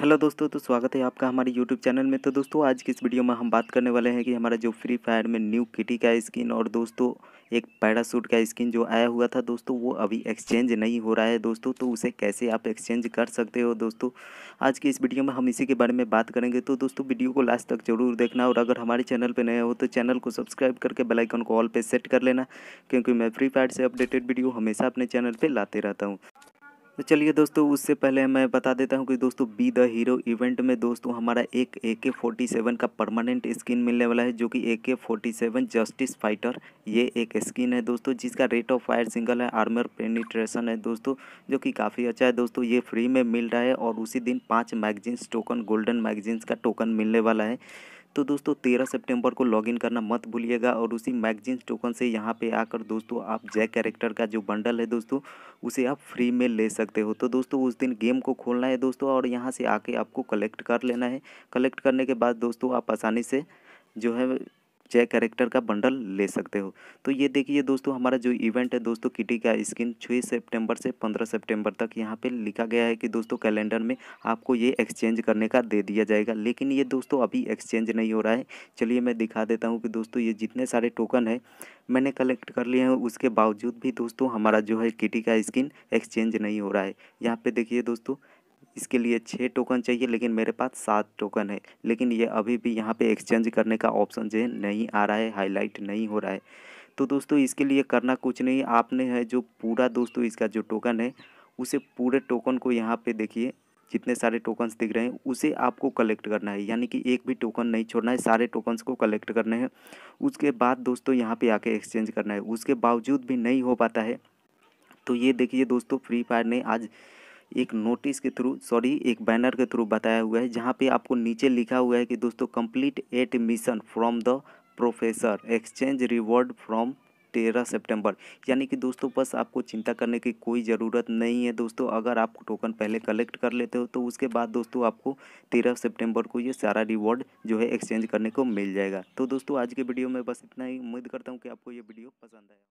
hello दोस्तों तो स्वागत है आपका हमारे यूट्यूब चैनल में तो दोस्तों आज की इस वीडियो में हम बात करने वाले हैं कि हमारा जो फ्री फायर में न्यू किटी का स्किन और दोस्तों एक पैरासूट का स्किन जो आया हुआ था दोस्तों वो अभी एक्सचेंज नहीं हो रहा है दोस्तों तो उसे कैसे आप एक्सचेंज कर सकते हो दोस्तों आज की इस वीडियो में हम इसी के बारे में बात करेंगे तो दोस्तों वीडियो को लास्ट तक जरूर देखना और अगर हमारे चैनल पर नए हो तो चैनल को सब्सक्राइब करके बेलाइकन को ऑल पर सेट कर लेना क्योंकि मैं फ्री फायर से अपडेटेड वीडियो हमेशा अपने चैनल पर लाते रहता हूँ तो चलिए दोस्तों उससे पहले मैं बता देता हूँ कि दोस्तों बी द हीरो इवेंट में दोस्तों हमारा एक ए के फोर्टी सेवन का परमानेंट स्किन मिलने वाला है जो कि ए K forty seven justice fighter ये एक स्किन है दोस्तों जिसका रेट ऑफ फायर सिंगल है आर्मर पेनिट्रेशन है दोस्तों जो कि काफ़ी अच्छा है दोस्तों ये फ्री में मिल रहा है और उसी दिन पाँच मैगजीन्स टोकन गोल्डन मैगजीन्स का टोकन मिलने वाला है तो दोस्तों तेरह सेप्टेम्बर को लॉग करना मत भूलिएगा और उसी मैगजीन्स टोकन से यहाँ पर आकर दोस्तों आप जैक कैरेक्टर का जो बंडल है दोस्तों उसे आप फ्री में ले सकते हो तो दोस्तों उस दिन गेम को खोलना है दोस्तों और यहाँ से आके आपको कलेक्ट कर लेना है कलेक्ट करने के बाद दोस्तों आप आसानी से जो है जय करेक्टर का बंडल ले सकते हो तो ये देखिए दोस्तों हमारा जो इवेंट है दोस्तों किटी का स्किन छः सेप्टेम्बर से पंद्रह सेप्टेम्बर तक यहाँ पर लिखा गया है कि दोस्तों कैलेंडर में आपको ये एक्सचेंज करने का दे दिया जाएगा लेकिन ये दोस्तों अभी एक्सचेंज नहीं हो रहा है चलिए मैं दिखा देता हूँ कि दोस्तों ये जितने सारे टोकन है मैंने कलेक्ट कर लिए हैं उसके बावजूद भी दोस्तों हमारा जो है किटी का स्किन एक्सचेंज नहीं हो रहा है यहाँ पे देखिए दोस्तों इसके लिए छः टोकन चाहिए लेकिन मेरे पास सात टोकन है लेकिन ये अभी भी यहाँ पे एक्सचेंज करने का ऑप्शन जो है नहीं आ रहा है हाईलाइट नहीं हो रहा है तो दोस्तों इसके लिए करना कुछ नहीं आपने है जो पूरा दोस्तों इसका जो टोकन है उसे पूरे टोकन को यहाँ पर देखिए जितने सारे टोकन्स दिख रहे हैं उसे आपको कलेक्ट करना है यानी कि एक भी टोकन नहीं छोड़ना है सारे टोकन्स को कलेक्ट करने हैं उसके बाद दोस्तों यहाँ पे आके एक्सचेंज करना है उसके बावजूद भी नहीं हो पाता है तो ये देखिए दोस्तों फ्री फायर ने आज एक नोटिस के थ्रू सॉरी एक बैनर के थ्रू बताया हुआ है जहाँ पे आपको नीचे लिखा हुआ है कि दोस्तों complete eight mission from the professor exchange reward from तेरह सितंबर यानी कि दोस्तों बस आपको चिंता करने की कोई ज़रूरत नहीं है दोस्तों अगर आप टोकन पहले कलेक्ट कर लेते हो तो उसके बाद दोस्तों आपको तेरह सितंबर को ये सारा रिवॉर्ड जो है एक्सचेंज करने को मिल जाएगा तो दोस्तों आज के वीडियो में बस इतना ही उम्मीद करता हूँ कि आपको ये वीडियो पसंद आया